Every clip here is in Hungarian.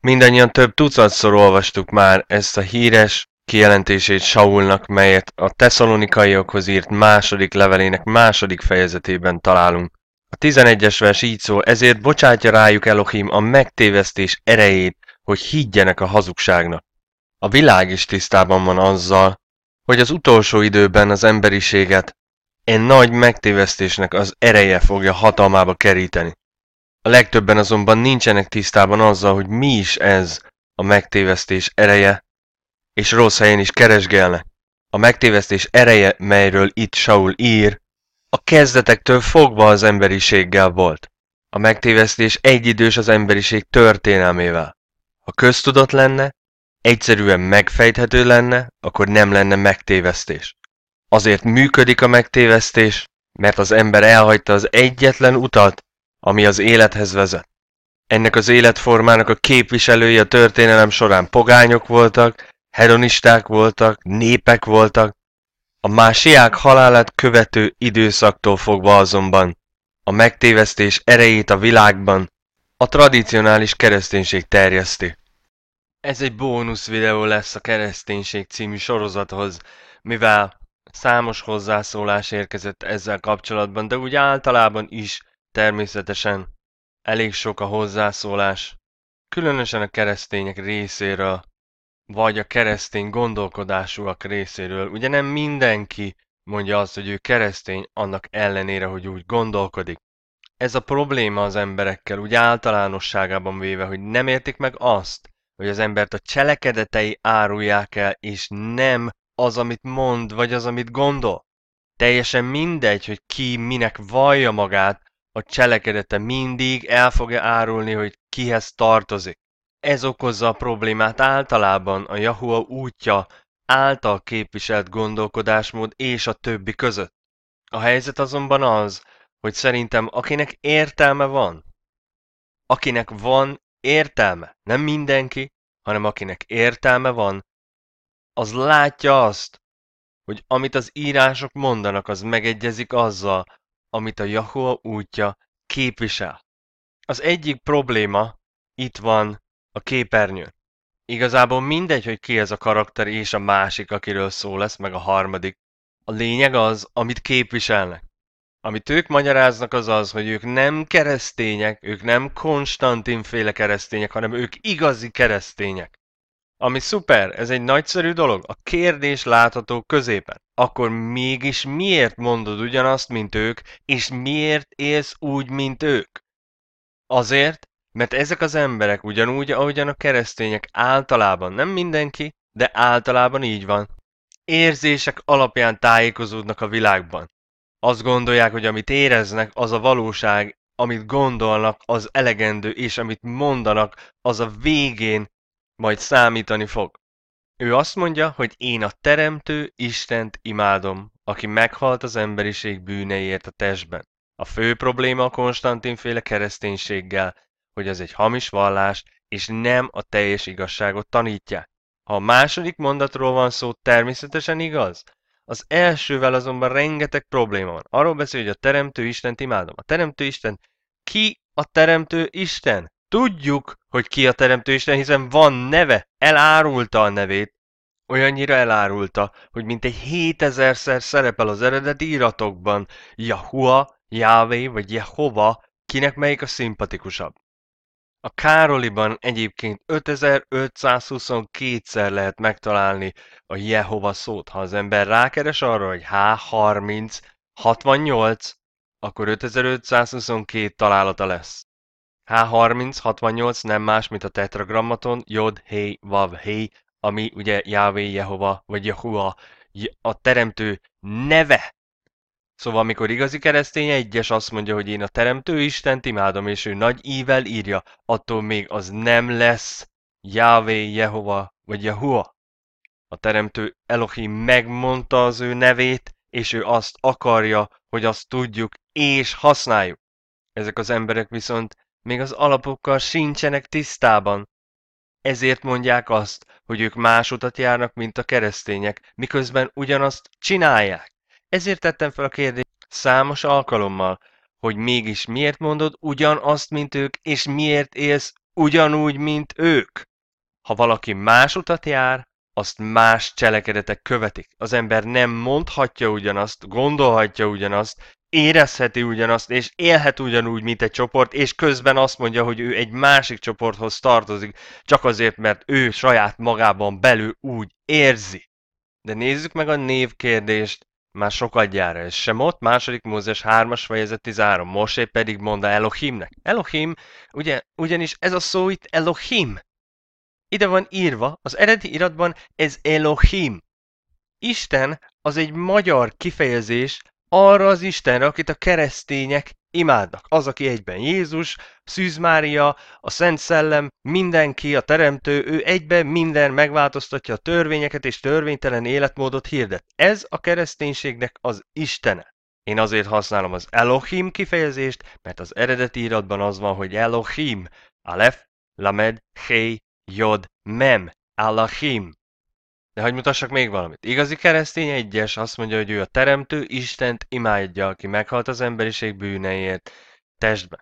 Mindannyian több tucatszor olvastuk már ezt a híres, kijelentését Saulnak, melyet a teszalonikaiakhoz írt második levelének második fejezetében találunk. A 11-es vers így szól, ezért bocsátja rájuk Elohim a megtévesztés erejét, hogy higgyenek a hazugságnak. A világ is tisztában van azzal, hogy az utolsó időben az emberiséget egy nagy megtévesztésnek az ereje fogja hatalmába keríteni. A legtöbben azonban nincsenek tisztában azzal, hogy mi is ez a megtévesztés ereje, és rossz helyen is keresgélnek. A megtévesztés ereje, melyről itt Saul ír, a kezdetektől fogva az emberiséggel volt. A megtévesztés egyidős az emberiség történelmével. Ha köztudat lenne, egyszerűen megfejthető lenne, akkor nem lenne megtévesztés. Azért működik a megtévesztés, mert az ember elhagyta az egyetlen utat, ami az élethez vezet. Ennek az életformának a képviselői a történelem során pogányok voltak, Heronisták voltak, népek voltak, a másiák halálát követő időszaktól fogva azonban a megtévesztés erejét a világban a tradicionális kereszténység terjeszti. Ez egy bónusz videó lesz a kereszténység című sorozathoz, mivel számos hozzászólás érkezett ezzel kapcsolatban, de úgy általában is természetesen elég sok a hozzászólás, különösen a keresztények részéről vagy a keresztény gondolkodásúak részéről. Ugye nem mindenki mondja azt, hogy ő keresztény, annak ellenére, hogy úgy gondolkodik. Ez a probléma az emberekkel, úgy általánosságában véve, hogy nem értik meg azt, hogy az embert a cselekedetei árulják el, és nem az, amit mond, vagy az, amit gondol. Teljesen mindegy, hogy ki minek vallja magát, a cselekedete mindig el fogja árulni, hogy kihez tartozik. Ez okozza a problémát általában a Yahoo útja által képviselt gondolkodásmód és a többi között. A helyzet azonban az, hogy szerintem akinek értelme van, akinek van értelme, nem mindenki, hanem akinek értelme van, az látja azt, hogy amit az írások mondanak, az megegyezik azzal, amit a Yahoo útja képvisel. Az egyik probléma itt van a képernyő. Igazából mindegy, hogy ki ez a karakter és a másik, akiről szó lesz, meg a harmadik. A lényeg az, amit képviselnek. Amit ők magyaráznak az az, hogy ők nem keresztények, ők nem Konstantin féle keresztények, hanem ők igazi keresztények. Ami szuper, ez egy nagyszerű dolog, a kérdés látható középen. Akkor mégis miért mondod ugyanazt, mint ők, és miért élsz úgy, mint ők? Azért, mert ezek az emberek ugyanúgy, ahogyan a keresztények általában, nem mindenki, de általában így van. Érzések alapján tájékozódnak a világban. Azt gondolják, hogy amit éreznek, az a valóság, amit gondolnak, az elegendő, és amit mondanak, az a végén majd számítani fog. Ő azt mondja, hogy én a Teremtő Istent imádom, aki meghalt az emberiség bűneiért a testben. A fő probléma a Konstantin kereszténységgel hogy ez egy hamis vallás, és nem a teljes igazságot tanítja. Ha a második mondatról van szó, természetesen igaz. Az elsővel azonban rengeteg probléma van. Arról beszél, hogy a Teremtő Istent imádom. A Teremtő Isten ki a Teremtő Isten? Tudjuk, hogy ki a Teremtő Isten, hiszen van neve, elárulta a nevét. Olyannyira elárulta, hogy mintegy 7000-szer szerepel az eredeti iratokban. Jahua, Jávé vagy Jehova, kinek melyik a szimpatikusabb. A Károliban egyébként 5522-szer lehet megtalálni a Jehova szót. Ha az ember rákeres arra, hogy h 3068 akkor 5522 találata lesz. h 3068 nem más, mint a tetragrammaton Jod, Hé, Vav, Hé, ami ugye Jávé, Jehova vagy Jehua, a teremtő neve Szóval amikor igazi keresztény egyes azt mondja, hogy én a Teremtő Istent imádom, és ő nagy ível írja, attól még az nem lesz Jávé, Jehova vagy Jehua. A Teremtő Elohim megmondta az ő nevét, és ő azt akarja, hogy azt tudjuk és használjuk. Ezek az emberek viszont még az alapokkal sincsenek tisztában. Ezért mondják azt, hogy ők más utat járnak, mint a keresztények, miközben ugyanazt csinálják. Ezért tettem fel a kérdést számos alkalommal, hogy mégis miért mondod ugyanazt, mint ők, és miért élsz ugyanúgy, mint ők. Ha valaki más utat jár, azt más cselekedetek követik. Az ember nem mondhatja ugyanazt, gondolhatja ugyanazt, érezheti ugyanazt, és élhet ugyanúgy, mint egy csoport, és közben azt mondja, hogy ő egy másik csoporthoz tartozik, csak azért, mert ő saját magában belül úgy érzi. De nézzük meg a névkérdést már sokadjára, és sem ott, második Mózes 3-as fejezet 13, Mosé pedig mondta Elohimnek. Elohim, ugye, ugyanis ez a szó itt Elohim. Ide van írva, az eredeti iratban ez Elohim. Isten az egy magyar kifejezés arra az Istenre, akit a keresztények imádnak. Az, aki egyben Jézus, Szűz Mária, a Szent Szellem, mindenki, a Teremtő, ő egyben minden megváltoztatja a törvényeket és törvénytelen életmódot hirdet. Ez a kereszténységnek az Istene. Én azért használom az Elohim kifejezést, mert az eredeti íratban az van, hogy Elohim, Alef, Lamed, Hei, Jod, Mem, Elohim de hogy mutassak még valamit. Igazi keresztény egyes azt mondja, hogy ő a teremtő, Istent imádja, aki meghalt az emberiség bűneiért testbe.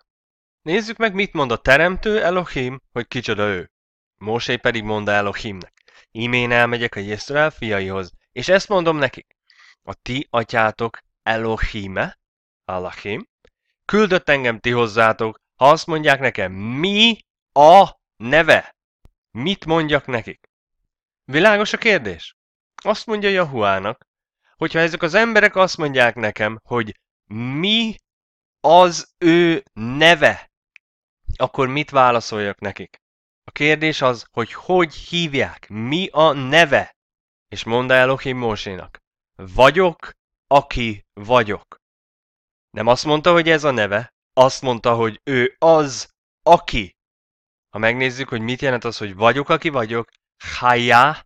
Nézzük meg, mit mond a teremtő Elohim, hogy kicsoda ő. Mosé pedig mond Elohimnek. Imén elmegyek a Jézsrel fiaihoz, és ezt mondom nekik. A ti atyátok Elohime, Elohim, küldött engem ti hozzátok, ha azt mondják nekem, mi a neve? Mit mondjak nekik? Világos a kérdés? Azt mondja Jahuának, hogyha ezek az emberek azt mondják nekem, hogy mi az ő neve, akkor mit válaszoljak nekik? A kérdés az, hogy hogy hívják, mi a neve? És mondd el Elohim Mósénak, vagyok, aki vagyok. Nem azt mondta, hogy ez a neve, azt mondta, hogy ő az, aki. Ha megnézzük, hogy mit jelent az, hogy vagyok, aki vagyok, hájá,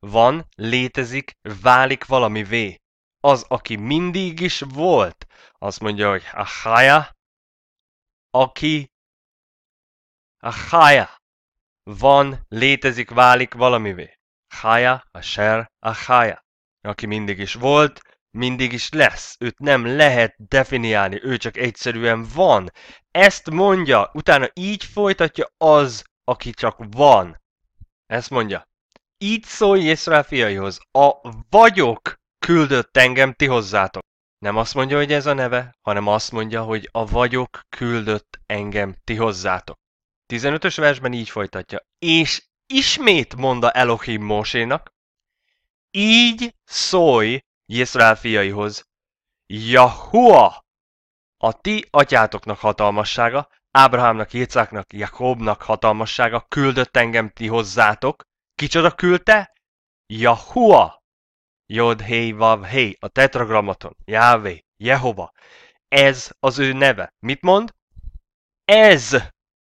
van, létezik, válik valami vé. Az, aki mindig is volt, azt mondja, hogy a hája, aki a hája, van, létezik, válik vé. Hája, a ser, a hája, aki mindig is volt, mindig is lesz. Őt nem lehet definiálni, ő csak egyszerűen van. Ezt mondja, utána így folytatja az, aki csak van. Ezt mondja. Így szólj Észrá fiaihoz, a vagyok küldött engem ti hozzátok. Nem azt mondja, hogy ez a neve, hanem azt mondja, hogy a vagyok küldött engem ti hozzátok. 15-ös versben így folytatja. És ismét mondta Elohim Mósénak, így szólj Jézrál fiaihoz, Jahua, a ti atyátoknak hatalmassága, Ábrahámnak, Jécáknak, Jakobnak hatalmassága küldött engem ti hozzátok. Kicsoda küldte? Jahua! Jod, hey, vav, hey, a Tetragrammaton. Jávé, Jehova. Ez az ő neve. Mit mond? Ez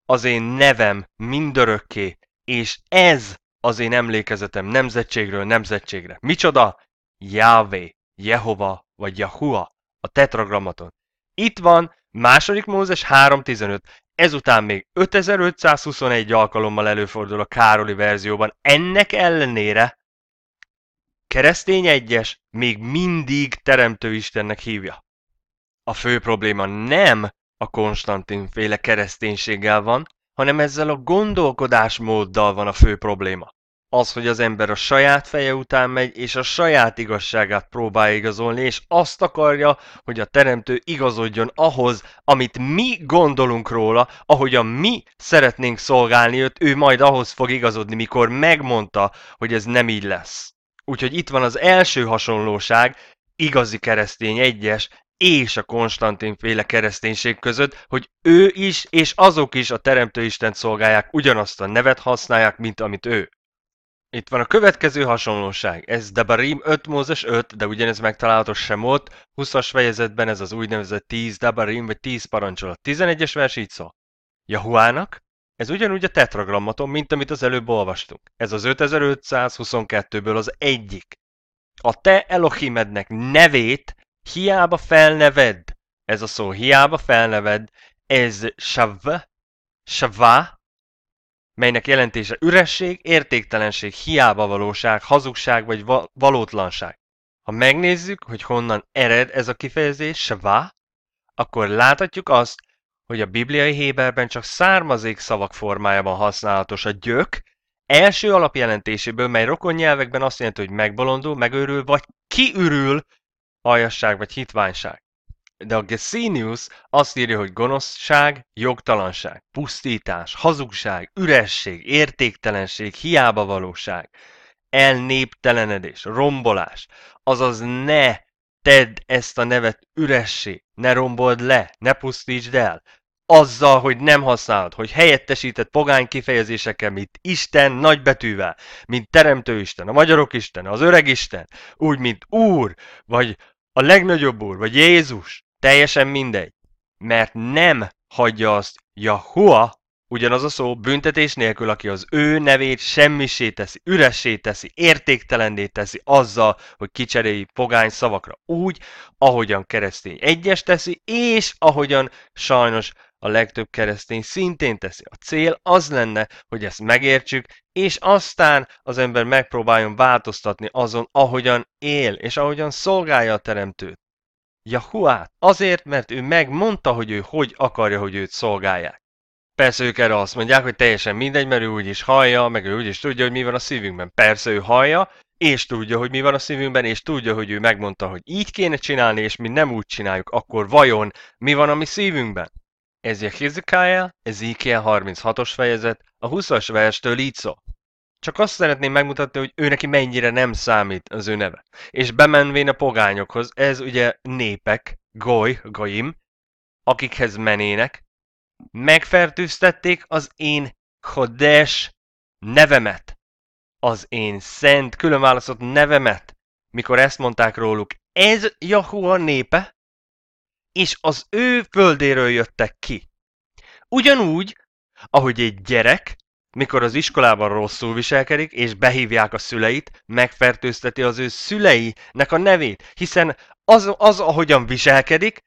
az én nevem mindörökké, és ez az én emlékezetem nemzetségről nemzetségre. Micsoda? Jávé, Jehova vagy Jahua a Tetragrammaton. Itt van Második Mózes 3.15. Ezután még 5521 alkalommal előfordul a Károli verzióban. Ennek ellenére keresztény egyes még mindig Teremtő Istennek hívja. A fő probléma nem a Konstantin féle kereszténységgel van, hanem ezzel a gondolkodásmóddal van a fő probléma az, hogy az ember a saját feje után megy, és a saját igazságát próbálja igazolni, és azt akarja, hogy a teremtő igazodjon ahhoz, amit mi gondolunk róla, ahogyan mi szeretnénk szolgálni őt, ő majd ahhoz fog igazodni, mikor megmondta, hogy ez nem így lesz. Úgyhogy itt van az első hasonlóság, igazi keresztény egyes, és a Konstantin féle kereszténység között, hogy ő is és azok is a Teremtő istent szolgálják, ugyanazt a nevet használják, mint amit ő. Itt van a következő hasonlóság. Ez dabarim 5 Mózes 5, de ugyanez megtalálható sem ott. 20-as fejezetben ez az úgynevezett 10 dabarim vagy 10 parancsolat. 11-es vers így szól. Jahuának? Ez ugyanúgy a tetragrammaton, mint amit az előbb olvastunk. Ez az 5522-ből az egyik. A te Elohimednek nevét hiába felneved. Ez a szó hiába felneved. Ez Shav, Shavá, melynek jelentése üresség, értéktelenség, hiába valóság, hazugság vagy va- valótlanság. Ha megnézzük, hogy honnan ered ez a kifejezés, svá, akkor láthatjuk azt, hogy a bibliai Héberben csak származék szavak formájában használatos a gyök, első alapjelentéséből, mely rokon nyelvekben azt jelenti, hogy megbolondul, megőrül, vagy kiürül, aljasság vagy hitványság de a gesinius azt írja, hogy gonoszság, jogtalanság, pusztítás, hazugság, üresség, értéktelenség, hiába valóság, elnéptelenedés, rombolás, azaz ne tedd ezt a nevet üressé, ne rombold le, ne pusztítsd el, azzal, hogy nem használod, hogy helyettesített pogány kifejezéseket, mint Isten nagybetűvel, mint Teremtő Isten, a magyarok Isten, az öreg Isten, úgy, mint Úr, vagy a legnagyobb Úr, vagy Jézus, Teljesen mindegy. Mert nem hagyja azt Jahua, ugyanaz a szó, büntetés nélkül, aki az ő nevét semmisé teszi, üresé teszi, értéktelenné teszi azzal, hogy kicseréli pogány szavakra úgy, ahogyan keresztény egyes teszi, és ahogyan sajnos a legtöbb keresztény szintén teszi. A cél az lenne, hogy ezt megértsük, és aztán az ember megpróbáljon változtatni azon, ahogyan él, és ahogyan szolgálja a teremtőt. Jahuát, azért, mert ő megmondta, hogy ő hogy akarja, hogy őt szolgálják. Persze ők erre azt mondják, hogy teljesen mindegy, mert ő úgy is hallja, meg ő úgy is tudja, hogy mi van a szívünkben. Persze ő hallja, és tudja, hogy mi van a szívünkben, és tudja, hogy ő megmondta, hogy így kéne csinálni, és mi nem úgy csináljuk, akkor vajon mi van a mi szívünkben? Ez a Hizikája, ez Ikea 36-os fejezet, a 20-as verstől így szól. Csak azt szeretném megmutatni, hogy ő neki mennyire nem számít az ő neve. És bemenvén a pogányokhoz, ez ugye népek, goly, goyim, akikhez menének, megfertőztették az én kodes nevemet, az én szent, különválasztott nevemet, mikor ezt mondták róluk, ez Jahua népe, és az ő földéről jöttek ki. Ugyanúgy, ahogy egy gyerek mikor az iskolában rosszul viselkedik, és behívják a szüleit, megfertőzteti az ő szüleinek a nevét, hiszen az, az ahogyan viselkedik,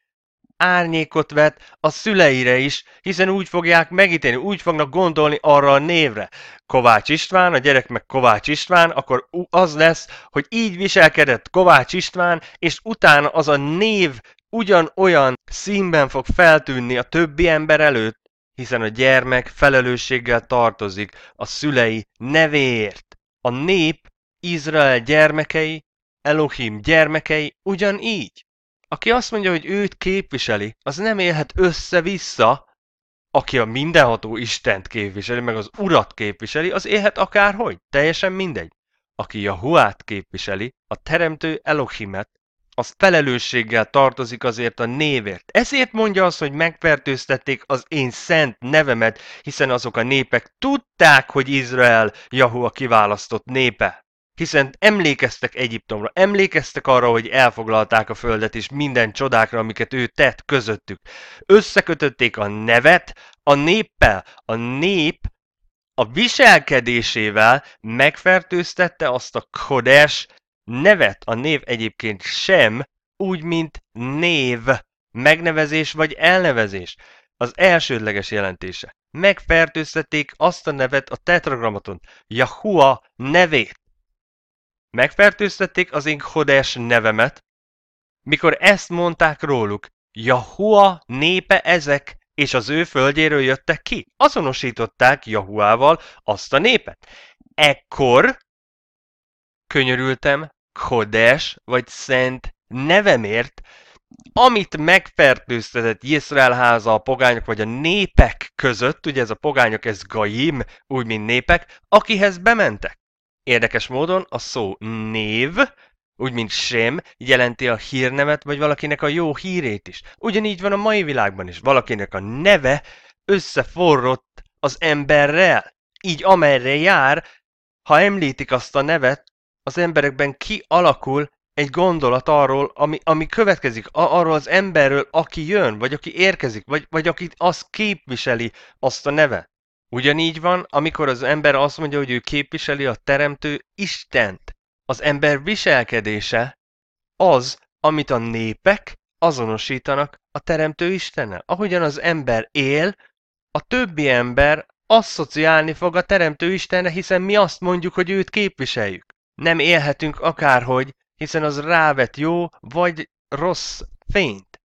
árnyékot vet a szüleire is, hiszen úgy fogják megítélni, úgy fognak gondolni arra a névre. Kovács István, a gyerek meg Kovács István, akkor az lesz, hogy így viselkedett Kovács István, és utána az a név ugyanolyan színben fog feltűnni a többi ember előtt, hiszen a gyermek felelősséggel tartozik a szülei nevéért. A nép, Izrael gyermekei, Elohim gyermekei ugyanígy. Aki azt mondja, hogy őt képviseli, az nem élhet össze-vissza, aki a mindenható Istent képviseli, meg az Urat képviseli, az élhet akárhogy, teljesen mindegy. Aki Jahuát képviseli, a Teremtő Elohimet, az felelősséggel tartozik azért a névért. Ezért mondja azt, hogy megfertőztették az én szent nevemet, hiszen azok a népek tudták, hogy Izrael Jahu a kiválasztott népe. Hiszen emlékeztek Egyiptomra, emlékeztek arra, hogy elfoglalták a földet és minden csodákra, amiket ő tett közöttük. Összekötötték a nevet a néppel. A nép a viselkedésével megfertőztette azt a kodes Nevet a név egyébként sem, úgy mint név, megnevezés vagy elnevezés. Az elsődleges jelentése. Megfertőztették azt a nevet a tetragramaton, Yahua nevét. Megfertőztették az Inkhodes nevemet, mikor ezt mondták róluk, Jahua népe ezek, és az ő földjéről jöttek ki. Azonosították Jahuával azt a népet. Ekkor könyörültem Kodes, vagy szent nevemért, amit megfertőztetett Jézrael háza a pogányok, vagy a népek között, ugye ez a pogányok, ez gaim, úgy, mint népek, akihez bementek. Érdekes módon a szó név, úgy, mint sem, jelenti a hírnevet, vagy valakinek a jó hírét is. Ugyanígy van a mai világban is. Valakinek a neve összeforrott az emberrel. Így amerre jár, ha említik azt a nevet, az emberekben kialakul egy gondolat arról, ami, ami következik, a, arról az emberről, aki jön, vagy aki érkezik, vagy, vagy aki azt képviseli azt a neve. Ugyanígy van, amikor az ember azt mondja, hogy ő képviseli a Teremtő Istent. Az ember viselkedése az, amit a népek azonosítanak a Teremtő Istennel. Ahogyan az ember él, a többi ember asszociálni fog a Teremtő Istenre, hiszen mi azt mondjuk, hogy őt képviseljük. Nem élhetünk akárhogy, hiszen az rávet jó vagy rossz fényt.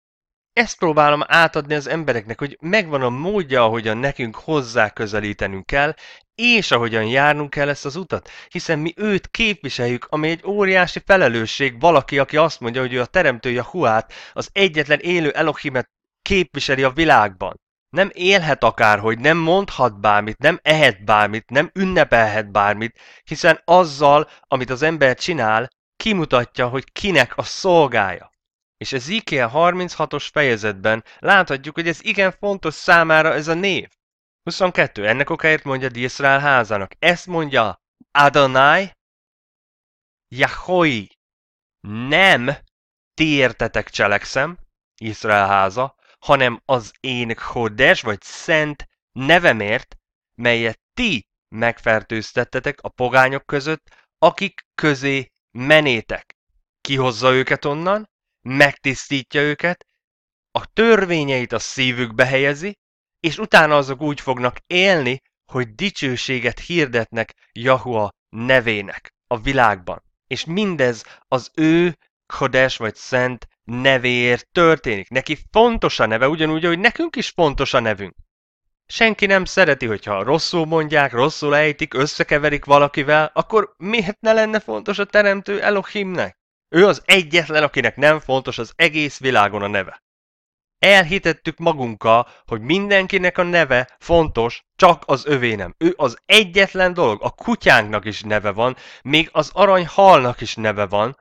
Ezt próbálom átadni az embereknek, hogy megvan a módja, ahogyan nekünk hozzá közelítenünk kell, és ahogyan járnunk kell ezt az utat, hiszen mi őt képviseljük, ami egy óriási felelősség valaki, aki azt mondja, hogy ő a teremtője Huát, az egyetlen élő Elohimet képviseli a világban. Nem élhet akárhogy, nem mondhat bármit, nem ehet bármit, nem ünnepelhet bármit, hiszen azzal, amit az ember csinál, kimutatja, hogy kinek a szolgája. És ez Ikea 36-os fejezetben láthatjuk, hogy ez igen fontos számára ez a név. 22. Ennek okáért mondja Díszrál házának. Ezt mondja Adonai Jahoi. Nem ti értetek cselekszem, Izrael háza, hanem az én Kodes vagy szent nevemért, melyet ti megfertőztettetek a pogányok között, akik közé menétek. Kihozza őket onnan, megtisztítja őket, a törvényeit a szívükbe helyezi, és utána azok úgy fognak élni, hogy dicsőséget hirdetnek Jahua nevének a világban. És mindez az ő Kodes vagy Szent nevéért történik. Neki fontos a neve, ugyanúgy, hogy nekünk is fontos a nevünk. Senki nem szereti, hogyha rosszul mondják, rosszul ejtik, összekeverik valakivel, akkor miért ne lenne fontos a teremtő Elohimnek? Ő az egyetlen, akinek nem fontos az egész világon a neve. Elhitettük magunkkal, hogy mindenkinek a neve fontos, csak az övé nem. Ő az egyetlen dolog, a kutyánknak is neve van, még az aranyhalnak is neve van,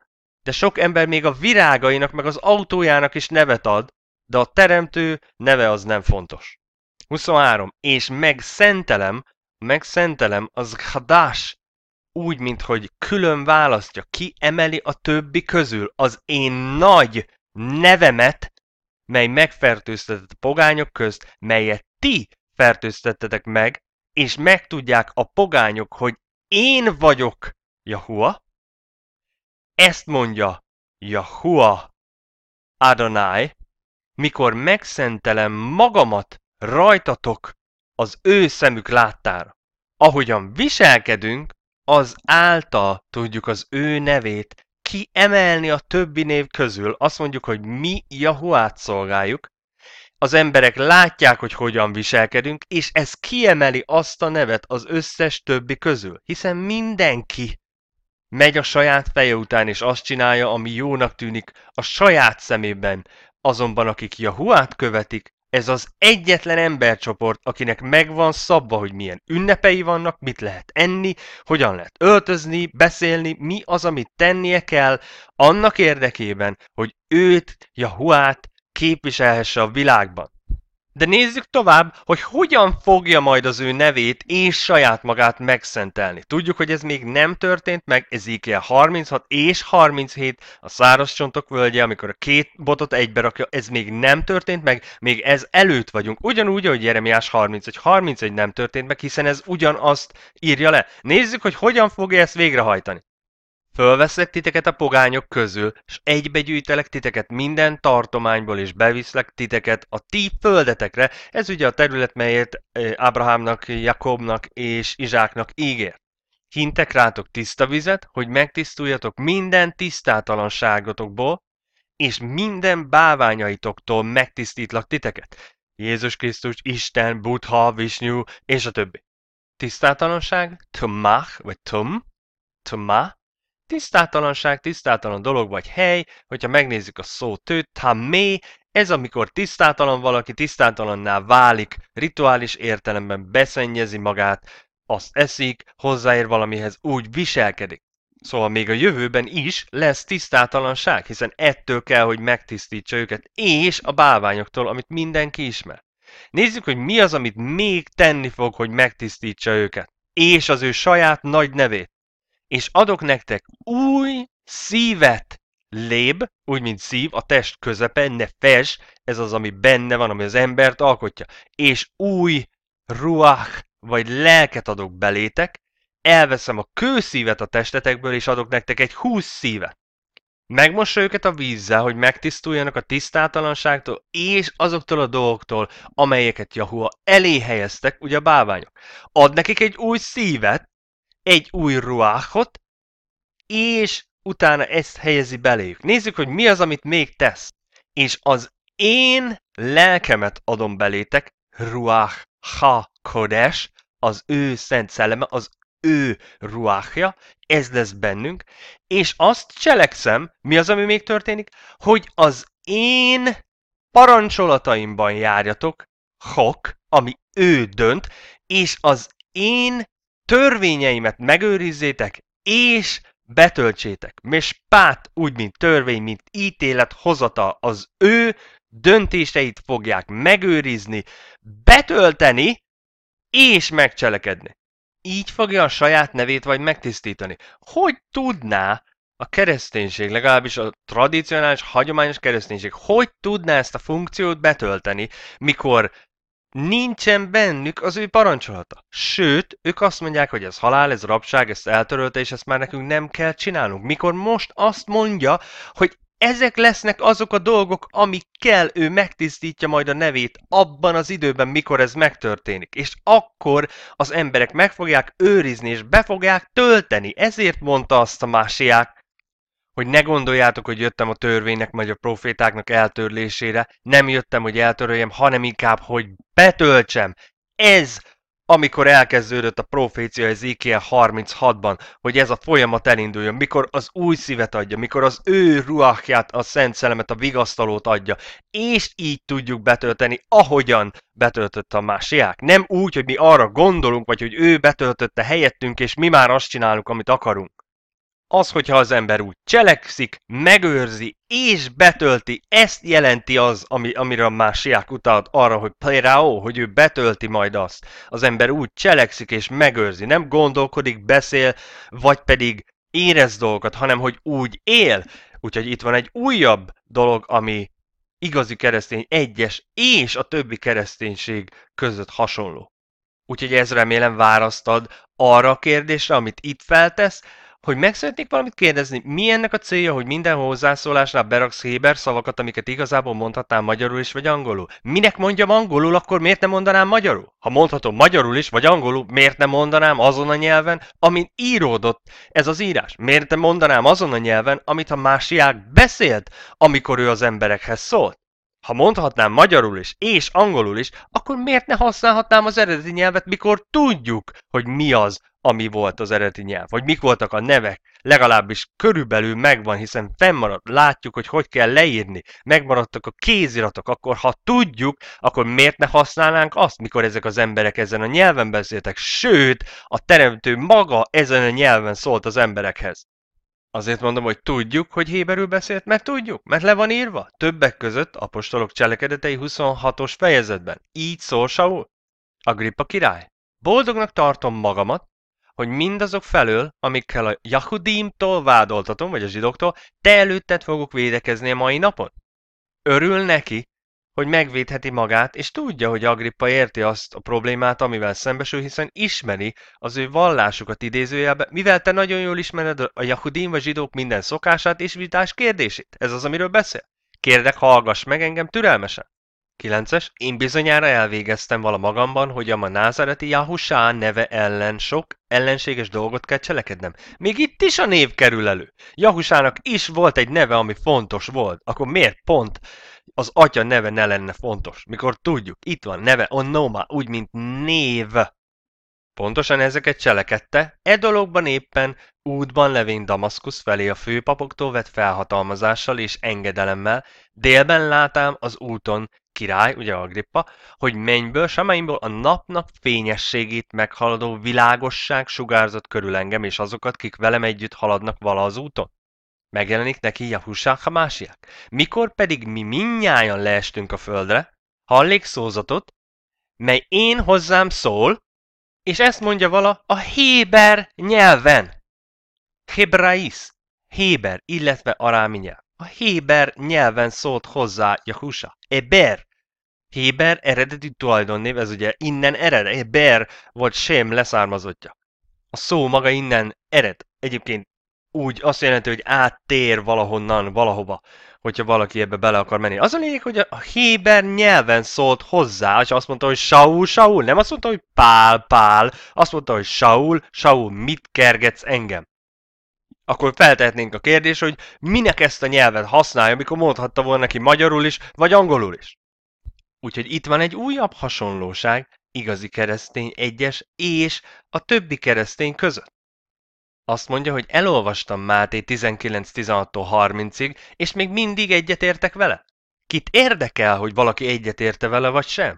de sok ember még a virágainak, meg az autójának is nevet ad, de a teremtő neve az nem fontos. 23. És megszentelem, megszentelem az Hadás úgy, mint hogy külön választja, ki emeli a többi közül az én nagy nevemet, mely megfertőztetett a pogányok közt, melyet ti fertőztettetek meg, és megtudják a pogányok, hogy én vagyok Jahua, ezt mondja Jahua Adonai, mikor megszentelem magamat rajtatok az ő szemük láttára. Ahogyan viselkedünk, az által tudjuk az ő nevét kiemelni a többi név közül. Azt mondjuk, hogy mi Jahuát szolgáljuk. Az emberek látják, hogy hogyan viselkedünk, és ez kiemeli azt a nevet az összes többi közül, hiszen mindenki Megy a saját feje után, és azt csinálja, ami jónak tűnik a saját szemében. Azonban akik Jahuát követik, ez az egyetlen embercsoport, akinek megvan szabva, hogy milyen ünnepei vannak, mit lehet enni, hogyan lehet öltözni, beszélni, mi az, amit tennie kell, annak érdekében, hogy őt, Jahuát képviselhesse a világban. De nézzük tovább, hogy hogyan fogja majd az ő nevét és saját magát megszentelni. Tudjuk, hogy ez még nem történt meg, Ezékiel 36 és 37, a száraz csontok völgye, amikor a két botot egybe rakja, ez még nem történt meg, még ez előtt vagyunk. Ugyanúgy, ahogy Jeremiás 31, 31 nem történt meg, hiszen ez ugyanazt írja le. Nézzük, hogy hogyan fogja ezt végrehajtani. Fölveszlek titeket a pogányok közül, és egybegyűjtelek titeket minden tartományból, és beviszlek titeket a ti földetekre. Ez ugye a terület, melyet Ábrahámnak, Jakobnak és Izsáknak ígért. Hintek rátok tiszta vizet, hogy megtisztuljatok minden tisztátalanságotokból, és minden báványaitoktól megtisztítlak titeket. Jézus Krisztus, Isten, Buddha, Vishnu, és a többi. Tisztátalanság, Tömmach, vagy töm, Tömmach? Tisztátalanság, tisztátalan dolog vagy hely, hogyha megnézzük a szó tőt, tamé, ez amikor tisztátalan valaki tisztátalanná válik, rituális értelemben beszennyezi magát, azt eszik, hozzáér valamihez, úgy viselkedik. Szóval még a jövőben is lesz tisztátalanság, hiszen ettől kell, hogy megtisztítsa őket, és a bálványoktól, amit mindenki ismer. Nézzük, hogy mi az, amit még tenni fog, hogy megtisztítsa őket, és az ő saját nagy nevét és adok nektek új szívet. Léb, úgy mint szív, a test közepe, ne fes, ez az, ami benne van, ami az embert alkotja. És új ruach, vagy lelket adok belétek, elveszem a kőszívet a testetekből, és adok nektek egy húsz szívet. Megmossa őket a vízzel, hogy megtisztuljanak a tisztátalanságtól és azoktól a dolgoktól, amelyeket Jahua elé helyeztek, ugye a bálványok. Ad nekik egy új szívet, egy új ruáhot, és utána ezt helyezi beléjük. Nézzük, hogy mi az, amit még tesz. És az én lelkemet adom belétek, ruáh ha kodes, az ő szent szelleme, az ő ruáhja, ez lesz bennünk, és azt cselekszem, mi az, ami még történik, hogy az én parancsolataimban járjatok, hok, ami ő dönt, és az én törvényeimet megőrizzétek, és betöltsétek. És pát úgy, mint törvény, mint ítélet hozata az ő döntéseit fogják megőrizni, betölteni és megcselekedni. Így fogja a saját nevét vagy megtisztítani. Hogy tudná a kereszténység, legalábbis a tradicionális, hagyományos kereszténység, hogy tudná ezt a funkciót betölteni, mikor Nincsen bennük az ő parancsolata. Sőt, ők azt mondják, hogy ez halál, ez rabság, ezt eltörölte, és ezt már nekünk nem kell csinálnunk. Mikor most azt mondja, hogy ezek lesznek azok a dolgok, amikkel ő megtisztítja majd a nevét abban az időben, mikor ez megtörténik. És akkor az emberek meg fogják őrizni, és be fogják tölteni. Ezért mondta azt a másiák hogy ne gondoljátok, hogy jöttem a törvénynek vagy a profétáknak eltörlésére, nem jöttem, hogy eltöröljem, hanem inkább, hogy betöltsem. Ez amikor elkezdődött a profécia az IKEA 36-ban, hogy ez a folyamat elinduljon, mikor az új szívet adja, mikor az ő ruachját, a szent szellemet, a vigasztalót adja, és így tudjuk betölteni, ahogyan betöltötte a másiák. Nem úgy, hogy mi arra gondolunk, vagy hogy ő betöltötte helyettünk, és mi már azt csinálunk, amit akarunk. Az, hogyha az ember úgy cselekszik, megőrzi és betölti, ezt jelenti az, ami, amire a másiák utalt arra, hogy például, hogy ő betölti majd azt. Az ember úgy cselekszik és megőrzi, nem gondolkodik, beszél, vagy pedig érez dolgokat, hanem hogy úgy él. Úgyhogy itt van egy újabb dolog, ami igazi keresztény egyes és a többi kereszténység között hasonló. Úgyhogy ez remélem választad arra a kérdésre, amit itt feltesz, hogy meg szeretnék valamit kérdezni, mi ennek a célja, hogy minden hozzászólásnál beraksz héber szavakat, amiket igazából mondhatnám magyarul is, vagy angolul? Minek mondjam angolul, akkor miért nem mondanám magyarul? Ha mondhatom magyarul is, vagy angolul, miért nem mondanám azon a nyelven, amin íródott ez az írás? Miért nem mondanám azon a nyelven, amit a másiák beszélt, amikor ő az emberekhez szólt? Ha mondhatnám magyarul is, és angolul is, akkor miért ne használhatnám az eredeti nyelvet, mikor tudjuk, hogy mi az, ami volt az eredeti nyelv, vagy mik voltak a nevek, legalábbis körülbelül megvan, hiszen fennmaradt, látjuk, hogy hogy kell leírni, megmaradtak a kéziratok, akkor ha tudjuk, akkor miért ne használnánk azt, mikor ezek az emberek ezen a nyelven beszéltek, sőt, a teremtő maga ezen a nyelven szólt az emberekhez. Azért mondom, hogy tudjuk, hogy héberül beszélt, mert tudjuk, mert le van írva. Többek között apostolok cselekedetei 26-os fejezetben. Így szól Saul, Agrippa király. Boldognak tartom magamat, hogy mindazok felől, amikkel a Jahudimtól vádoltatom, vagy a zsidoktól, te előtted fogok védekezni a mai napon. Örül neki, hogy megvédheti magát, és tudja, hogy Agrippa érti azt a problémát, amivel szembesül, hiszen ismeri az ő vallásukat idézőjelbe, mivel te nagyon jól ismered a jahudin vagy zsidók minden szokását és vitás kérdését. Ez az, amiről beszél. Kérlek, hallgass meg engem türelmesen. 9-es. Én bizonyára elvégeztem vala magamban, hogy a ma názareti Jahusá neve ellen sok ellenséges dolgot kell cselekednem. Még itt is a név kerül elő. Jahusának is volt egy neve, ami fontos volt. Akkor miért pont az atya neve ne lenne fontos, mikor tudjuk, itt van neve, a noma, úgy, mint név. Pontosan ezeket cselekedte, e dologban éppen útban levén Damaszkusz felé a főpapoktól vett felhatalmazással és engedelemmel, délben látám az úton, király, ugye Agrippa, hogy mennyből, semmelyimból a napnak fényességét meghaladó világosság sugárzott körül engem és azokat, kik velem együtt haladnak vala az úton. Megjelenik neki Jahusá Hamásiák. Mikor pedig mi minnyáján leestünk a földre, hallék szózatot, mely én hozzám szól, és ezt mondja vala a Héber nyelven. Hebraisz, Héber, illetve arámi nyelv. A Héber nyelven szólt hozzá Jahusá. Eber. Héber eredeti tulajdonnév, ez ugye innen ered, Eber vagy sem leszármazottja. A szó maga innen ered. Egyébként úgy azt jelenti, hogy áttér valahonnan, valahova, hogyha valaki ebbe bele akar menni. Az a lényeg, hogy a héber nyelven szólt hozzá, és azt mondta, hogy Saul, Saul, nem azt mondta, hogy Pál, Pál, azt mondta, hogy Saul, Saul, mit kergetsz engem? Akkor feltehetnénk a kérdés, hogy minek ezt a nyelvet használja, amikor mondhatta volna neki magyarul is, vagy angolul is. Úgyhogy itt van egy újabb hasonlóság, igazi keresztény egyes és a többi keresztény között. Azt mondja, hogy elolvastam Máté 19 tól 30-ig, és még mindig egyetértek vele. Kit érdekel, hogy valaki egyetérte vele vagy sem?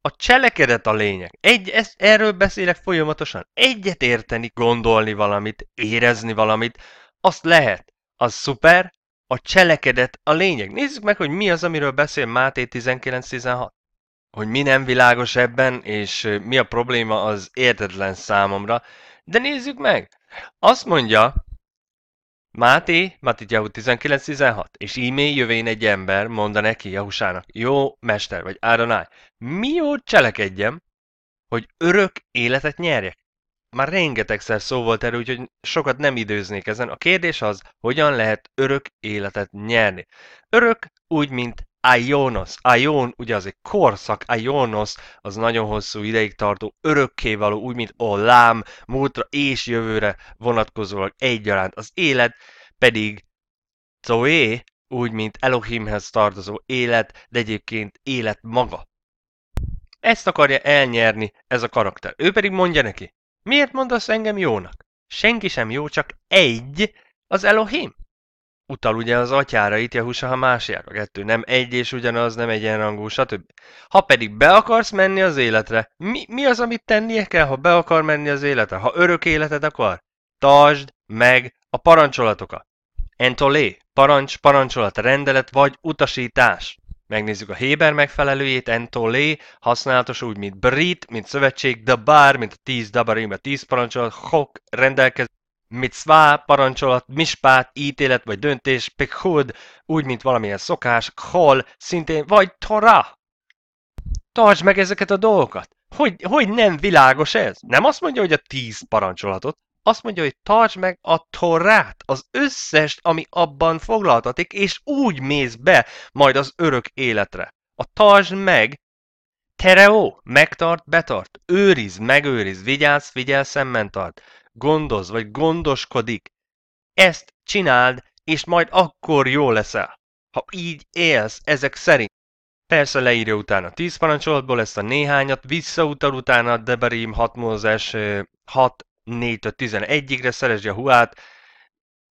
A cselekedet a lényeg. Egy, ez, erről beszélek folyamatosan. Egyetérteni, gondolni valamit, érezni valamit, azt lehet. Az szuper, a cselekedet a lényeg. Nézzük meg, hogy mi az, amiről beszél Máté 19 Hogy mi nem világos ebben, és mi a probléma, az értetlen számomra. De nézzük meg! Azt mondja, Máté, Máté Jahu 19.16, és ímé e jövén egy ember, mondta neki Jahusának, jó, mester, vagy Áronáj, mi jót cselekedjem, hogy örök életet nyerjek? Már rengetegszer szó volt erről, úgyhogy sokat nem időznék ezen. A kérdés az, hogyan lehet örök életet nyerni. Örök úgy, mint Ionos. Ion, ugye az egy korszak, Ionos az nagyon hosszú ideig tartó, örökkévaló, úgy, mint Olám, múltra és jövőre vonatkozólag egyaránt. Az élet pedig Zoé, úgy, mint Elohimhez tartozó élet, de egyébként élet maga. Ezt akarja elnyerni ez a karakter. Ő pedig mondja neki, miért mondasz engem jónak? Senki sem jó, csak egy, az Elohim utal ugye az atyára itt Jehusa, ha másjára kettő, nem egy és ugyanaz, nem egyenrangú, stb. Ha pedig be akarsz menni az életre, mi, mi az, amit tennie kell, ha be akar menni az életre, ha örök életet akar? Tartsd meg a parancsolatokat. Entolé, parancs, parancsolat, rendelet vagy utasítás. Megnézzük a Héber megfelelőjét, entolé, használatos úgy, mint brit, mint szövetség, de bár, mint a 10 dabarim, a 10 parancsolat, hok, rendelkezés, szvá, parancsolat, mispát, ítélet vagy döntés, pekhud, úgy, mint valamilyen szokás, khol, szintén, vagy torá. Tartsd meg ezeket a dolgokat. Hogy, hogy nem világos ez? Nem azt mondja, hogy a tíz parancsolatot, azt mondja, hogy tartsd meg a torát, az összest, ami abban foglaltatik, és úgy mész be majd az örök életre. A tartsd meg Tereó, megtart, betart, őriz, megőriz, vigyázz, figyel, szemmentart. tart. Gondoz, vagy gondoskodik. Ezt csináld, és majd akkor jó leszel, ha így élsz ezek szerint. Persze leírja utána tíz parancsolatból ezt a néhányat, visszautal utána a Deberim 6 Mózes 6 4-től 11-re szeresd a huát,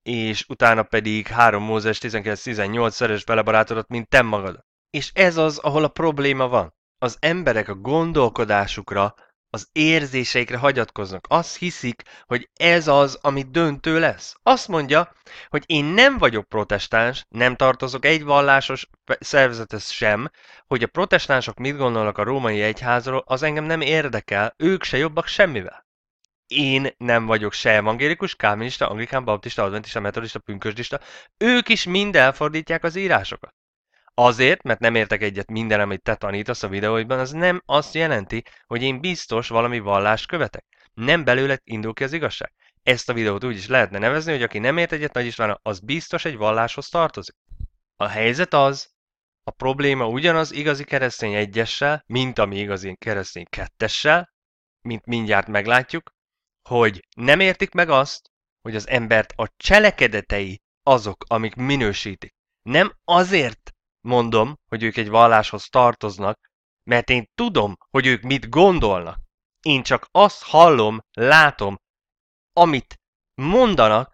és utána pedig 3 Mózes 19-18 szeresd bele barátodat, mint te magad. És ez az, ahol a probléma van. Az emberek a gondolkodásukra az érzéseikre hagyatkoznak. Azt hiszik, hogy ez az, ami döntő lesz. Azt mondja, hogy én nem vagyok protestáns, nem tartozok egy vallásos szervezethez sem, hogy a protestánsok mit gondolnak a római egyházról, az engem nem érdekel, ők se jobbak semmivel. Én nem vagyok se evangélikus, kálvinista, anglikán, baptista, adventista, metodista, pünkösdista, ők is mind elfordítják az írásokat. Azért, mert nem értek egyet minden, amit te tanítasz a videóidban, az nem azt jelenti, hogy én biztos valami vallást követek. Nem belőle indul ki az igazság. Ezt a videót úgy is lehetne nevezni, hogy aki nem ért egyet Nagy István, az biztos egy valláshoz tartozik. A helyzet az, a probléma ugyanaz igazi keresztény egyessel, mint ami igazi keresztény kettessel, mint mindjárt meglátjuk, hogy nem értik meg azt, hogy az embert a cselekedetei azok, amik minősítik. Nem azért mondom, hogy ők egy valláshoz tartoznak, mert én tudom, hogy ők mit gondolnak. Én csak azt hallom, látom, amit mondanak,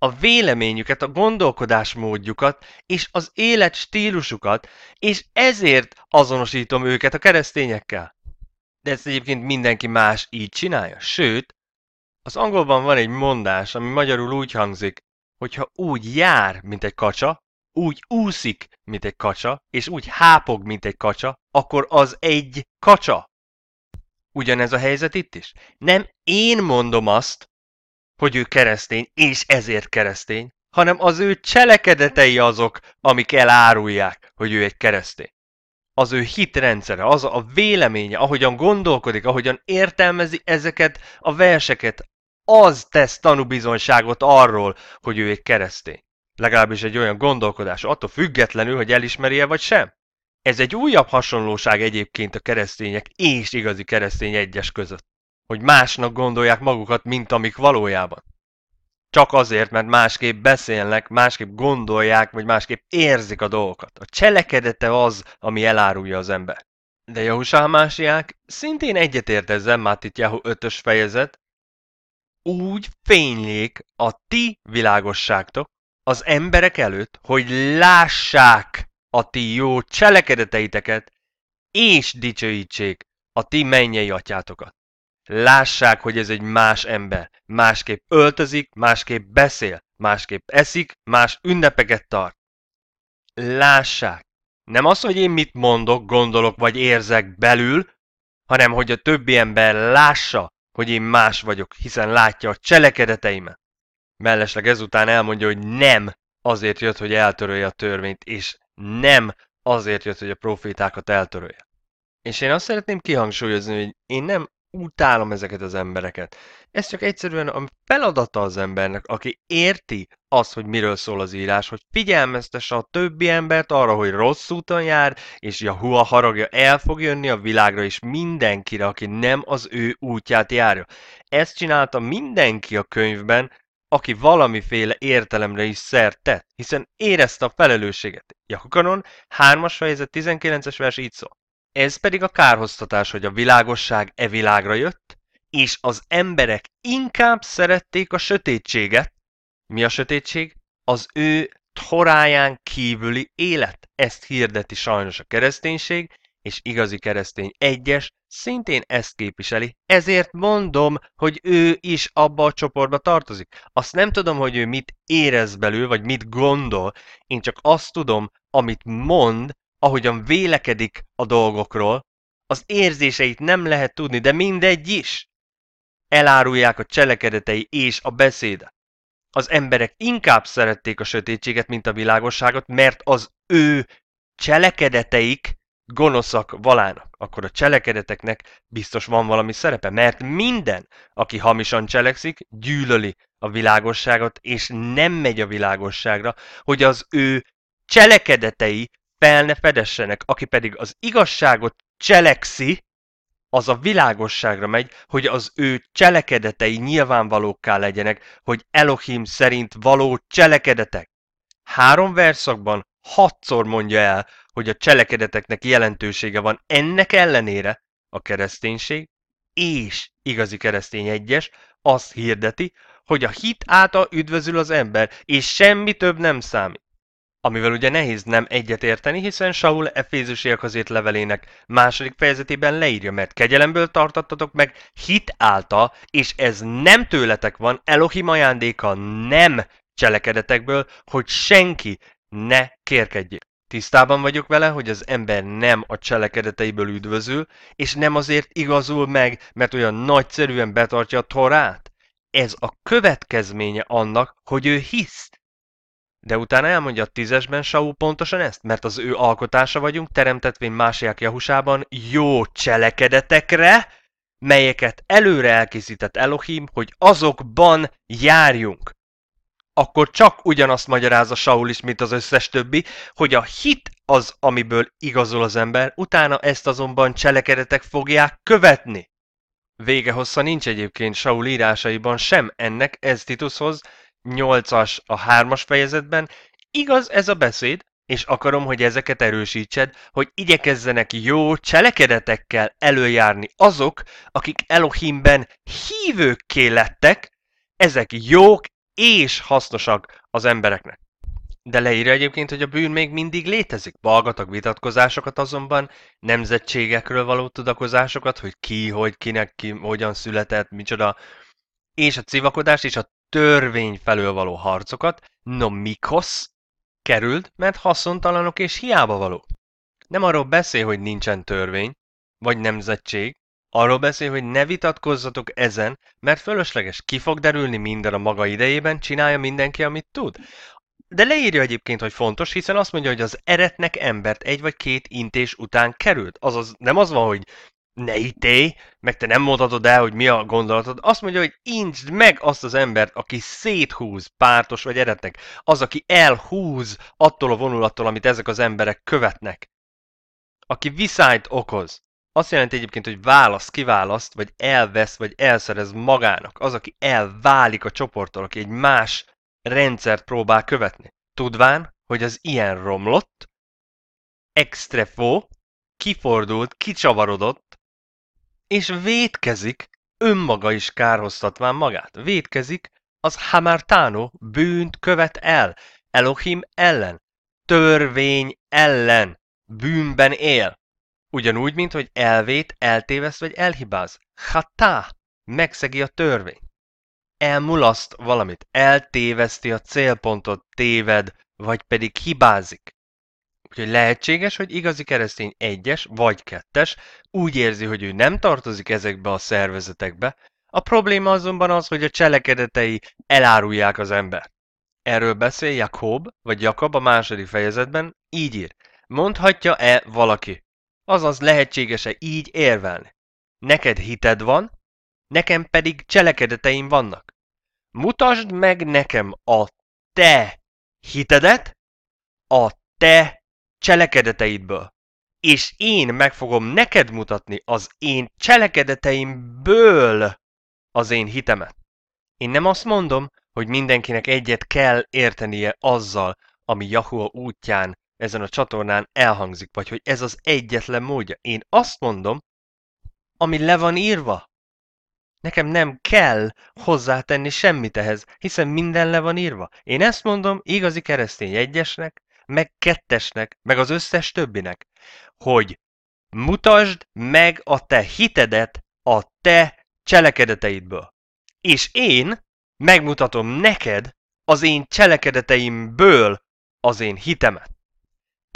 a véleményüket, a gondolkodásmódjukat és az élet stílusukat, és ezért azonosítom őket a keresztényekkel. De ezt egyébként mindenki más így csinálja. Sőt, az angolban van egy mondás, ami magyarul úgy hangzik, hogyha úgy jár, mint egy kacsa, úgy úszik, mint egy kacsa, és úgy hápog, mint egy kacsa, akkor az egy kacsa. Ugyanez a helyzet itt is. Nem én mondom azt, hogy ő keresztény, és ezért keresztény, hanem az ő cselekedetei azok, amik elárulják, hogy ő egy keresztény. Az ő hitrendszere, az a véleménye, ahogyan gondolkodik, ahogyan értelmezi ezeket a verseket, az tesz tanúbizonyságot arról, hogy ő egy keresztény. Legalábbis egy olyan gondolkodás, attól függetlenül, hogy elismeri-e vagy sem. Ez egy újabb hasonlóság egyébként a keresztények és igazi keresztény egyes között, hogy másnak gondolják magukat, mint amik valójában. Csak azért, mert másképp beszélnek, másképp gondolják, vagy másképp érzik a dolgokat. A cselekedete az, ami elárulja az ember. De másiák, szintén egyetért ezzel itt 5 ötös fejezet, úgy fénylik a ti világosságtok, az emberek előtt, hogy lássák a ti jó cselekedeteiteket, és dicsőítsék a ti mennyei atyátokat. Lássák, hogy ez egy más ember. Másképp öltözik, másképp beszél, másképp eszik, más ünnepeket tart. Lássák. Nem az, hogy én mit mondok, gondolok vagy érzek belül, hanem hogy a többi ember lássa, hogy én más vagyok, hiszen látja a cselekedeteimet. Mellesleg ezután elmondja, hogy nem azért jött, hogy eltörölje a törvényt, és nem azért jött, hogy a profétákat eltörölje. És én azt szeretném kihangsúlyozni, hogy én nem utálom ezeket az embereket. Ez csak egyszerűen a feladata az embernek, aki érti azt, hogy miről szól az írás, hogy figyelmeztesse a többi embert arra, hogy rossz úton jár, és hua haragja el fog jönni a világra, és mindenkire, aki nem az ő útját járja. Ezt csinálta mindenki a könyvben, aki valamiféle értelemre is szert tett, hiszen érezte a felelősséget. Jakukanon 3-as fejezet 19-es vers így szól. Ez pedig a kárhoztatás, hogy a világosság e világra jött, és az emberek inkább szerették a sötétséget. Mi a sötétség? Az ő toráján kívüli élet. Ezt hirdeti sajnos a kereszténység, és igazi keresztény egyes szintén ezt képviseli, ezért mondom, hogy ő is abba a csoportba tartozik. Azt nem tudom, hogy ő mit érez belül, vagy mit gondol, én csak azt tudom, amit mond, ahogyan vélekedik a dolgokról, az érzéseit nem lehet tudni, de mindegy is. Elárulják a cselekedetei és a beszéde. Az emberek inkább szerették a sötétséget, mint a világosságot, mert az ő cselekedeteik gonoszak valának, akkor a cselekedeteknek biztos van valami szerepe, mert minden, aki hamisan cselekszik, gyűlöli a világosságot, és nem megy a világosságra, hogy az ő cselekedetei fel ne fedessenek, aki pedig az igazságot cselekszi, az a világosságra megy, hogy az ő cselekedetei nyilvánvalókká legyenek, hogy Elohim szerint való cselekedetek. Három verszakban hatszor mondja el, hogy a cselekedeteknek jelentősége van ennek ellenére a kereszténység és igazi keresztény egyes azt hirdeti, hogy a hit által üdvözül az ember, és semmi több nem számít. Amivel ugye nehéz nem egyetérteni, hiszen Saul Efézusiak az levelének második fejezetében leírja, mert kegyelemből tartattatok meg hit által, és ez nem tőletek van, Elohim ajándéka nem cselekedetekből, hogy senki ne kérkedjék. Tisztában vagyok vele, hogy az ember nem a cselekedeteiből üdvözül, és nem azért igazul meg, mert olyan nagyszerűen betartja a torát. Ez a következménye annak, hogy ő hisz. De utána elmondja a tízesben Saul pontosan ezt, mert az ő alkotása vagyunk, teremtetvén másják Jahusában jó cselekedetekre, melyeket előre elkészített Elohim, hogy azokban járjunk akkor csak ugyanazt magyarázza Saul is, mint az összes többi, hogy a hit az, amiből igazol az ember, utána ezt azonban cselekedetek fogják követni. Vége hossza nincs egyébként Saul írásaiban sem ennek, ez tituszhoz 8-as a 3-as fejezetben. Igaz ez a beszéd, és akarom, hogy ezeket erősítsed, hogy igyekezzenek jó cselekedetekkel előjárni azok, akik Elohimben hívőkké lettek, ezek jók és hasznosak az embereknek. De leírja egyébként, hogy a bűn még mindig létezik. Balgatak vitatkozásokat azonban, nemzetségekről való tudakozásokat, hogy ki, hogy, kinek, ki, hogyan született, micsoda, és a civakodás és a törvény felől való harcokat, no mikosz, került, mert haszontalanok és hiába való. Nem arról beszél, hogy nincsen törvény, vagy nemzetség, Arról beszél, hogy ne vitatkozzatok ezen, mert fölösleges, ki fog derülni minden a maga idejében, csinálja mindenki, amit tud. De leírja egyébként, hogy fontos, hiszen azt mondja, hogy az eretnek embert egy vagy két intés után került. Azaz nem az van, hogy ne ítélj, meg te nem mondhatod el, hogy mi a gondolatod. Azt mondja, hogy intsd meg azt az embert, aki széthúz pártos vagy eretnek. Az, aki elhúz attól a vonulattól, amit ezek az emberek követnek. Aki viszályt okoz. Azt jelenti egyébként, hogy válasz, kiválaszt, vagy elvesz, vagy elszerez magának. Az, aki elválik a csoporttól, aki egy más rendszert próbál követni. Tudván, hogy az ilyen romlott, extrefó, kifordult, kicsavarodott, és vétkezik, önmaga is kárhoztatván magát. Vétkezik, az Hamartano bűnt követ el, Elohim ellen, törvény ellen, bűnben él. Ugyanúgy, mint hogy elvét, eltéveszt vagy elhibáz. Hatá! Megszegi a törvény. Elmulaszt valamit, eltéveszti a célpontot, téved, vagy pedig hibázik. Úgyhogy lehetséges, hogy igazi keresztény egyes vagy kettes úgy érzi, hogy ő nem tartozik ezekbe a szervezetekbe, a probléma azonban az, hogy a cselekedetei elárulják az ember. Erről beszél Jakob vagy Jakab a második fejezetben, így ír. Mondhatja-e valaki, Azaz lehetséges-e így érvelni? Neked hited van, nekem pedig cselekedeteim vannak. Mutasd meg nekem a te hitedet a te cselekedeteidből, és én meg fogom neked mutatni az én cselekedeteimből az én hitemet. Én nem azt mondom, hogy mindenkinek egyet kell értenie azzal, ami Jahua útján ezen a csatornán elhangzik, vagy hogy ez az egyetlen módja. Én azt mondom, ami le van írva. Nekem nem kell hozzátenni semmit ehhez, hiszen minden le van írva. Én ezt mondom igazi keresztény egyesnek, meg kettesnek, meg az összes többinek, hogy mutasd meg a te hitedet a te cselekedeteidből. És én megmutatom neked az én cselekedeteimből az én hitemet.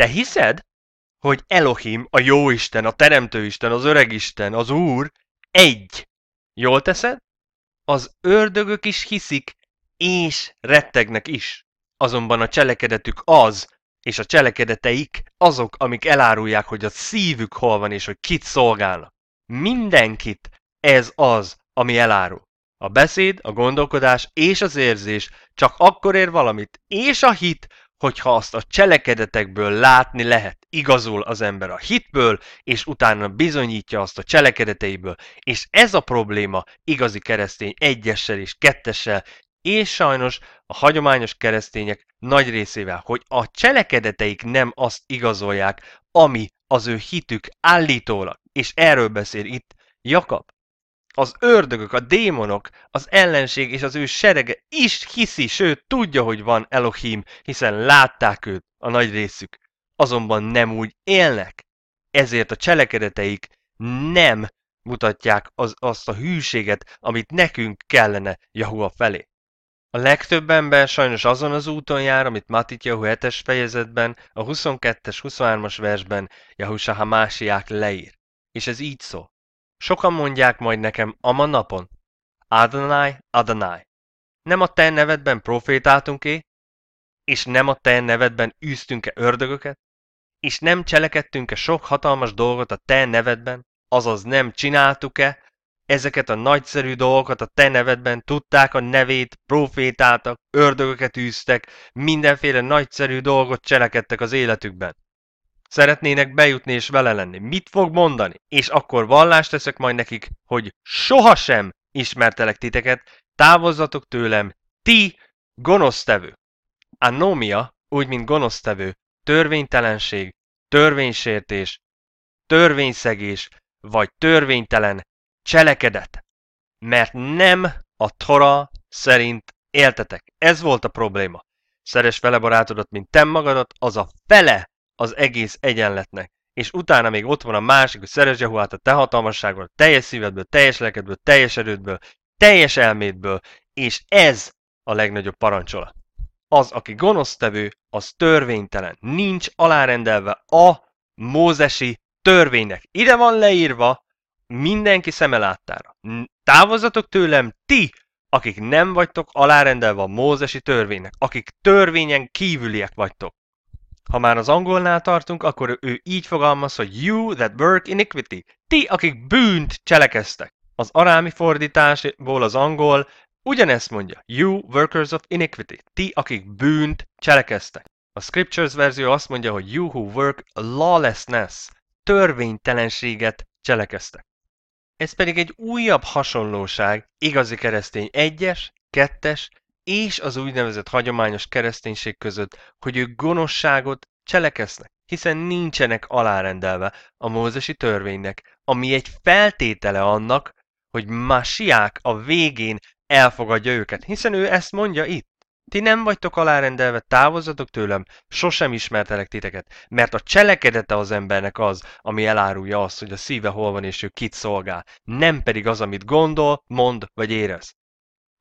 Te hiszed, hogy Elohim, a jóisten, a Teremtőisten, Isten, az öregisten, az Úr egy? Jól teszed? Az ördögök is hiszik, és rettegnek is. Azonban a cselekedetük az, és a cselekedeteik azok, amik elárulják, hogy a szívük hol van, és hogy kit szolgálnak. Mindenkit ez az, ami elárul. A beszéd, a gondolkodás és az érzés csak akkor ér valamit, és a hit, hogyha azt a cselekedetekből látni lehet, igazul az ember a hitből, és utána bizonyítja azt a cselekedeteiből. És ez a probléma igazi keresztény egyessel és kettessel, és sajnos a hagyományos keresztények nagy részével, hogy a cselekedeteik nem azt igazolják, ami az ő hitük állítólag. És erről beszél itt Jakab az ördögök, a démonok, az ellenség és az ő serege is hiszi, sőt tudja, hogy van Elohim, hiszen látták őt a nagy részük, azonban nem úgy élnek. Ezért a cselekedeteik nem mutatják az, azt a hűséget, amit nekünk kellene Jahua felé. A legtöbb ember sajnos azon az úton jár, amit Matityahu 7-es fejezetben, a 22-es, 23-as versben Jahusha Hamásiák leír. És ez így szól. Sokan mondják majd nekem a ma napon, Adonai, Adonai, nem a te nevedben profétáltunk-é, és nem a te nevedben űztünk-e ördögöket, és nem cselekedtünk-e sok hatalmas dolgot a te nevedben, azaz nem csináltuk-e ezeket a nagyszerű dolgokat a te nevedben, tudták a nevét, profétáltak, ördögöket űztek, mindenféle nagyszerű dolgot cselekedtek az életükben. Szeretnének bejutni és vele lenni. Mit fog mondani? És akkor vallást teszek majd nekik, hogy sohasem ismertelek titeket, távozzatok tőlem, ti gonosztevő. Anómia, úgy mint gonosztevő, törvénytelenség, törvénysértés, törvényszegés vagy törvénytelen cselekedet, mert nem a Tora szerint éltetek. Ez volt a probléma. Szeres vele barátodat, mint te magadat, az a fele az egész egyenletnek. És utána még ott van a másik, hogy szeres Jehuát a te hatalmasságból, teljes szívedből, teljes lelkedből, teljes erődből, teljes elmédből, és ez a legnagyobb parancsolat. Az, aki gonosztevő, az törvénytelen. Nincs alárendelve a mózesi törvénynek. Ide van leírva mindenki szeme láttára. Távozzatok tőlem ti, akik nem vagytok alárendelve a mózesi törvénynek, akik törvényen kívüliek vagytok. Ha már az angolnál tartunk, akkor ő így fogalmaz, hogy you that work iniquity. Ti, akik bűnt cselekeztek. Az arámi fordításból az angol ugyanezt mondja. You workers of iniquity. Ti, akik bűnt cselekeztek. A Scriptures verzió azt mondja, hogy you who work lawlessness. Törvénytelenséget cselekeztek. Ez pedig egy újabb hasonlóság igazi keresztény egyes, kettes és az úgynevezett hagyományos kereszténység között, hogy ők gonoszságot cselekesznek, hiszen nincsenek alárendelve a mózesi törvénynek, ami egy feltétele annak, hogy Masiák a végén elfogadja őket, hiszen ő ezt mondja itt. Ti nem vagytok alárendelve, távozzatok tőlem, sosem ismertelek titeket, mert a cselekedete az embernek az, ami elárulja azt, hogy a szíve hol van és ő kit szolgál, nem pedig az, amit gondol, mond vagy érez.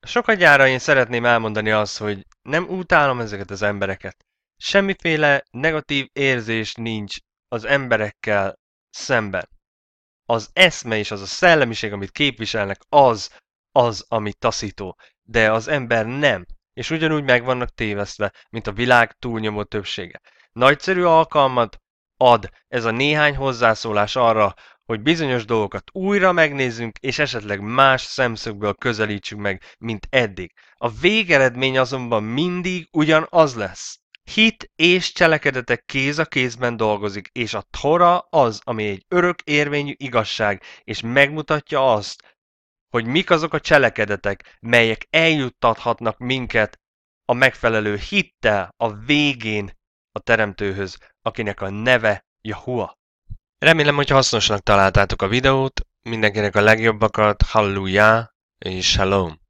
Sokadjára én szeretném elmondani azt, hogy nem utálom ezeket az embereket. Semmiféle negatív érzés nincs az emberekkel szemben. Az eszme és az a szellemiség, amit képviselnek, az, az, ami taszító. De az ember nem. És ugyanúgy meg vannak tévesztve, mint a világ túlnyomó többsége. Nagyszerű alkalmat ad ez a néhány hozzászólás arra, hogy bizonyos dolgokat újra megnézzünk, és esetleg más szemszögből közelítsük meg, mint eddig. A végeredmény azonban mindig ugyanaz lesz. Hit és cselekedetek kéz a kézben dolgozik, és a Tora az, ami egy örök érvényű igazság, és megmutatja azt, hogy mik azok a cselekedetek, melyek eljuttathatnak minket a megfelelő hittel a végén a Teremtőhöz, akinek a neve Jahua. Remélem, hogy hasznosnak találtátok a videót, mindenkinek a legjobbakat, hallelujah és shalom!